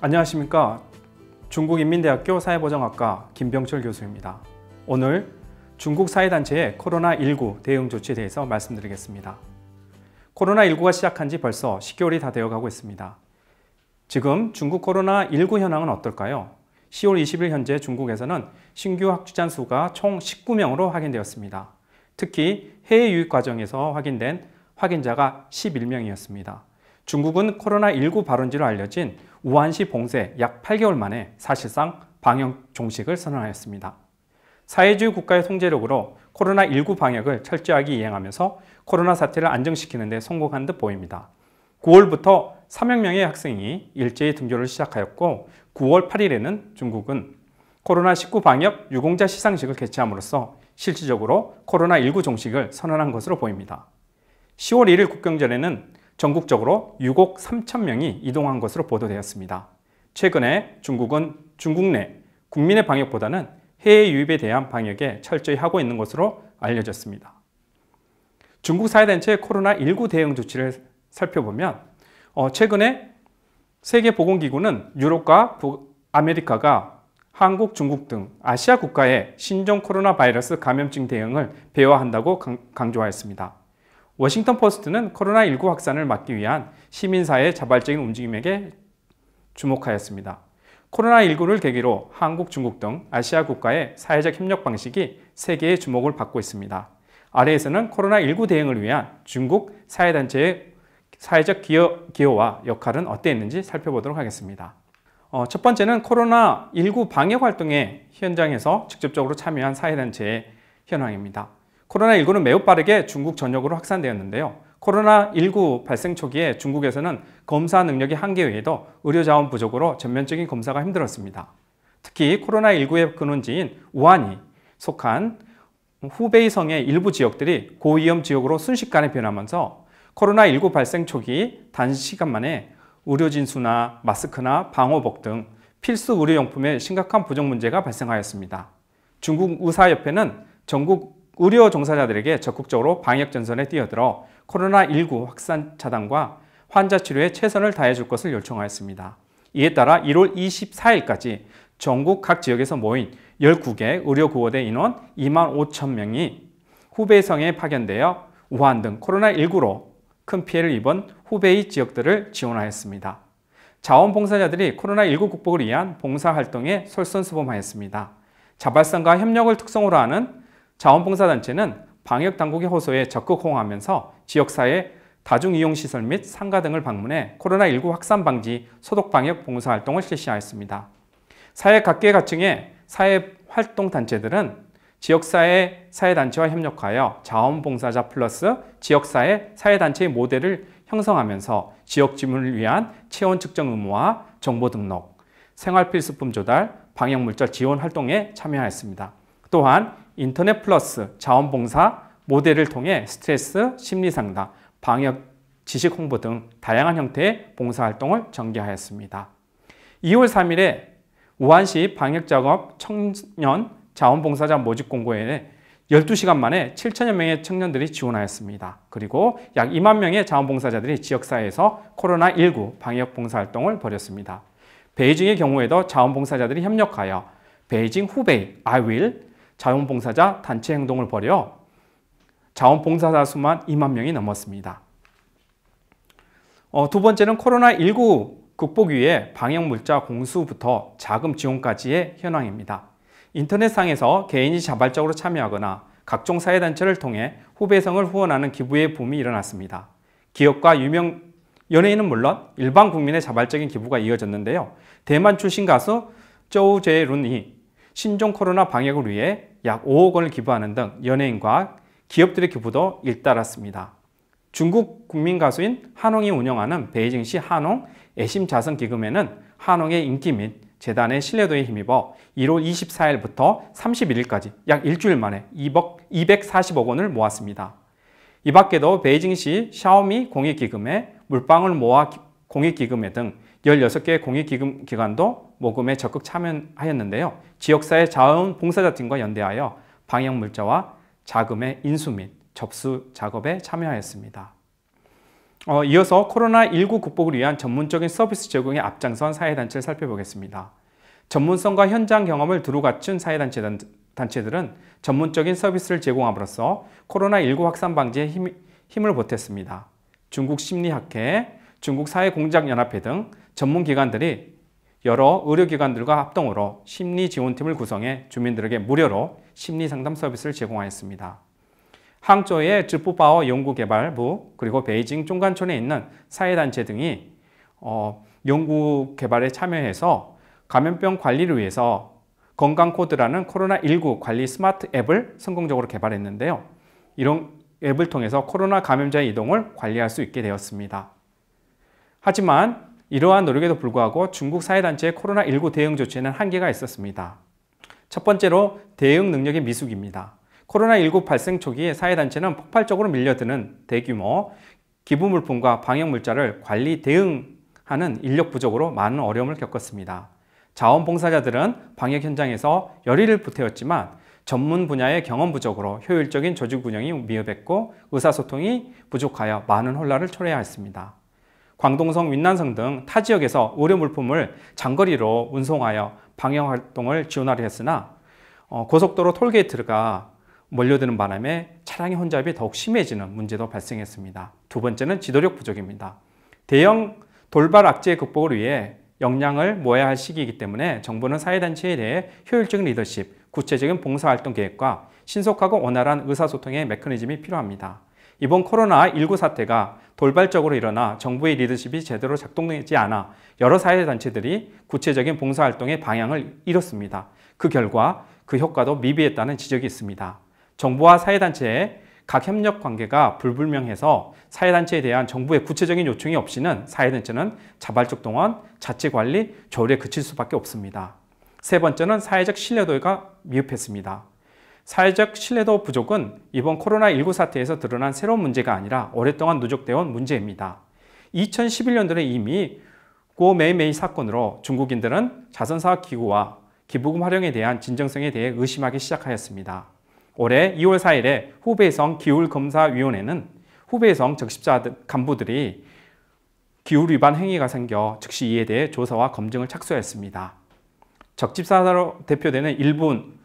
안녕하십니까 중국인민대학교 사회보장학과 김병철 교수입니다. 오늘 중국 사회단체의 코로나19 대응 조치에 대해서 말씀드리겠습니다. 코로나19가 시작한 지 벌써 10개월이 다 되어가고 있습니다. 지금 중국 코로나19 현황은 어떨까요? 10월 20일 현재 중국에서는 신규 확진자 수가 총 19명으로 확인되었습니다. 특히 해외 유입 과정에서 확인된 확인자가 11명이었습니다. 중국은 코로나19 발원지로 알려진 우한시 봉쇄 약 8개월 만에 사실상 방역 종식을 선언하였습니다. 사회주의 국가의 통제력으로 코로나19 방역을 철저하게 이행하면서 코로나 사태를 안정시키는 데 성공한 듯 보입니다. 9월부터 3억 명의 학생이 일제히 등교를 시작하였고 9월 8일에는 중국은 코로나19 방역 유공자 시상식을 개최함으로써 실질적으로 코로나19 종식을 선언한 것으로 보입니다. 10월 1일 국경전에는 전국적으로 6억 3천 명이 이동한 것으로 보도되었습니다. 최근에 중국은 중국 내 국민의 방역보다는 해외 유입에 대한 방역에 철저히 하고 있는 것으로 알려졌습니다. 중국 사회단체 코로나19 대응 조치를 살펴보면 어, 최근에 세계보건기구는 유럽과 아메리카가 한국, 중국 등 아시아 국가의 신종 코로나 바이러스 감염증 대응을 배워 한다고 강조하였습니다. 워싱턴 포스트는 코로나19 확산을 막기 위한 시민사회의 자발적인 움직임에게 주목하였습니다. 코로나19를 계기로 한국, 중국 등 아시아 국가의 사회적 협력 방식이 세계의 주목을 받고 있습니다. 아래에서는 코로나19 대응을 위한 중국 사회단체의 사회적 기여, 기여와 역할은 어땠는지 살펴보도록 하겠습니다. 어, 첫 번째는 코로나19 방역 활동의 현장에서 직접적으로 참여한 사회단체의 현황입니다. 코로나19는 매우 빠르게 중국 전역으로 확산되었는데요. 코로나19 발생 초기에 중국에서는 검사 능력이 한계외에도 의료자원 부족으로 전면적인 검사가 힘들었습니다. 특히 코로나19의 근원지인 우한이 속한 후베이성의 일부 지역들이 고위험 지역으로 순식간에 변하면서 코로나19 발생 초기 단시간 만에 의료진수나 마스크나 방호복 등 필수 의료용품의 심각한 부족 문제가 발생하였습니다. 중국 의사협회는 전국 의료 종사자들에게 적극적으로 방역 전선에 뛰어들어 코로나19 확산 차단과 환자 치료에 최선을 다해줄 것을 요청하였습니다. 이에 따라 1월 24일까지 전국 각 지역에서 모인 19개 의료구호대 인원 2만 5천 명이 후베이성에 파견되어 우한 등 코로나19로 큰 피해를 입은 후베이 지역들을 지원하였습니다. 자원봉사자들이 코로나19 극복을 위한 봉사활동에 솔선수범하였습니다. 자발성과 협력을 특성으로 하는 자원봉사단체는 방역당국의 호소에 적극 호응하면서 지역사회 다중이용시설 및 상가 등을 방문해 코로나19 확산 방지 소독방역 봉사활동을 실시하였습니다. 사회 각계 각층의 사회활동단체들은 지역사회 사회단체와 협력하여 자원봉사자 플러스 지역사회 사회단체의 모델을 형성하면서 지역지문을 위한 체온 측정 의무와 정보 등록, 생활필수품 조달, 방역물자 지원 활동에 참여하였습니다. 또한 인터넷 플러스 자원봉사 모델을 통해 스트레스 심리상담, 방역 지식 홍보 등 다양한 형태의 봉사활동을 전개하였습니다. 2월 3일에 우한시 방역작업 청년 자원봉사자 모집 공고에 12시간 만에 7천여 명의 청년들이 지원하였습니다. 그리고 약 2만 명의 자원봉사자들이 지역사회에서 코로나19 방역 봉사활동을 벌였습니다. 베이징의 경우에도 자원봉사자들이 협력하여 베이징 후베이, 아윌, 자원봉사자 단체 행동을 벌여 자원봉사자 수만 2만 명이 넘었습니다. 어, 두 번째는 코로나19 극복 위해 방역물자 공수부터 자금 지원까지의 현황입니다. 인터넷상에서 개인이 자발적으로 참여하거나 각종 사회단체를 통해 후배성을 후원하는 기부의 붐이 일어났습니다. 기업과 유명 연예인은 물론 일반 국민의 자발적인 기부가 이어졌는데요. 대만 출신 가수 쪼우제 룬이 신종 코로나 방역을 위해 약 5억 원을 기부하는 등 연예인과 기업들의 기부도 잇따랐습니다. 중국 국민 가수인 한홍이 운영하는 베이징시 한홍 애심 자선 기금에는 한홍의 인기 및 재단의 신뢰도에 힘입어 1월 24일부터 31일까지 약 일주일 만에 2억 240억 원을 모았습니다. 이 밖에도 베이징시 샤오미 공익기금에 물방울 모아 공익기금에 등 16개의 공익기관도 금기 모금에 적극 참여하였는데요. 지역사회 자원봉사자팀과 연대하여 방역물자와 자금의 인수 및 접수 작업에 참여하였습니다. 어, 이어서 코로나19 극복을 위한 전문적인 서비스 제공에 앞장선 사회단체를 살펴보겠습니다. 전문성과 현장 경험을 두루 갖춘 사회단체들은 전문적인 서비스를 제공함으로써 코로나19 확산 방지에 힘, 힘을 보탰습니다. 중국 심리학회, 중국 사회공작연합회 등 전문기관들이 여러 의료기관들과 합동으로 심리지원팀을 구성해 주민들에게 무료로 심리상담 서비스를 제공하였습니다. 항저의 즈포바오 연구개발부 그리고 베이징 중간촌에 있는 사회단체 등이 어, 연구개발에 참여해서 감염병 관리를 위해서 건강코드라는 코로나19 관리 스마트 앱을 성공적으로 개발했는데요. 이런 앱을 통해서 코로나 감염자의 이동을 관리할 수 있게 되었습니다. 하지만 이러한 노력에도 불구하고 중국 사회단체의 코로나19 대응 조치에는 한계가 있었습니다. 첫 번째로 대응 능력의 미숙입니다. 코로나19 발생 초기에 사회단체는 폭발적으로 밀려드는 대규모 기부물품과 방역물자를 관리 대응하는 인력 부족으로 많은 어려움을 겪었습니다. 자원봉사자들은 방역 현장에서 열의를 보태었지만 전문 분야의 경험 부족으로 효율적인 조직 운영이 미흡했고 의사소통이 부족하여 많은 혼란을 초래하였습니다. 광동성, 윈난성 등 타 지역에서 의료 물품을 장거리로 운송하여 방영 활동을 지원하려 했으나 어, 고속도로 톨게이트가 몰려드는 바람에 차량의 혼잡이 더욱 심해지는 문제도 발생했습니다. 두 번째는 지도력 부족입니다. 대형 돌발 악재 극복을 위해 역량을 모아야 할 시기이기 때문에 정부는 사회단체에 대해 효율적인 리더십, 구체적인 봉사활동 계획과 신속하고 원활한 의사소통의 메커니즘이 필요합니다. 이번 코로나19 사태가 돌발적으로 일어나 정부의 리더십이 제대로 작동되지 않아 여러 사회단체들이 구체적인 봉사활동의 방향을 잃었습니다. 그 결과 그 효과도 미비했다는 지적이 있습니다. 정부와 사회단체의 각 협력 관계가 불분명해서 사회단체에 대한 정부의 구체적인 요청이 없이는 사회단체는 자발적 동원, 자치관리, 조율에 그칠 수밖에 없습니다. 세 번째는 사회적 신뢰도가 미흡했습니다. 사회적 신뢰도 부족은 이번 코로나19 사태에서 드러난 새로운 문제가 아니라 오랫동안 누적되어 온 문제입니다. 2011년도에 이미 고메이메이 사건으로 중국인들은 자선사학 기구와 기부금 활용에 대한 진정성에 대해 의심하기 시작하였습니다. 올해 2월 4일에 후베이성 기울검사위원회는 후베이성 적십자 간부들이 기울 위반 행위가 생겨 즉시 이에 대해 조사와 검증을 착수했습니다. 적집사로 대표되는 일본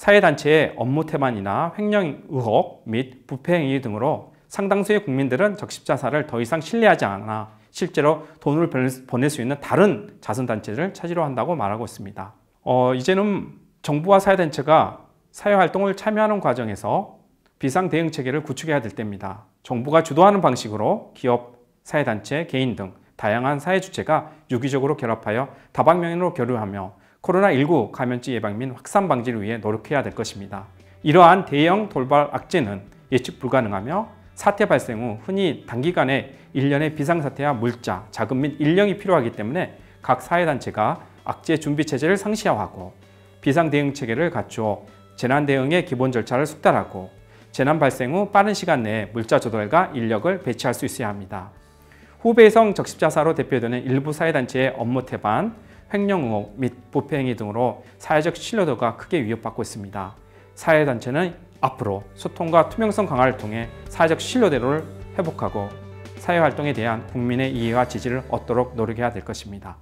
사회단체의 업무 태만이나 횡령 의혹 및 부패 행위 등으로 상당수의 국민들은 적십자사를 더 이상 신뢰하지 않아 실제로 돈을 보낼 수 있는 다른 자선단체를 찾으려 한다고 말하고 있습니다. 어, 이제는 정부와 사회단체가 사회활동을 참여하는 과정에서 비상대응체계를 구축해야 될 때입니다. 정부가 주도하는 방식으로 기업, 사회단체, 개인 등 다양한 사회주체가 유기적으로 결합하여 다방면으로 교류하며 코로나19 감염증 예방 및 확산 방지를 위해 노력해야 될 것입니다. 이러한 대형 돌발 악재는 예측 불가능하며 사태 발생 후 흔히 단기간에 일련의 비상사태와 물자, 자금 및 인력이 필요하기 때문에 각 사회단체가 악재 준비 체제를 상시화하고 비상 대응 체계를 갖추어 재난 대응의 기본 절차를 숙달하고 재난 발생 후 빠른 시간 내에 물자 조달과 인력을 배치할 수 있어야 합니다. 후베이성 적십자사로 대표되는 일부 사회단체의 업무 태반, 횡령 의혹 및 부패 행위 등으로 사회적 신뢰도가 크게 위협받고 있습니다. 사회단체는 앞으로 소통과 투명성 강화를 통해 사회적 신뢰도를 회복하고 사회활동에 대한 국민의 이해와 지지를 얻도록 노력해야 될 것입니다.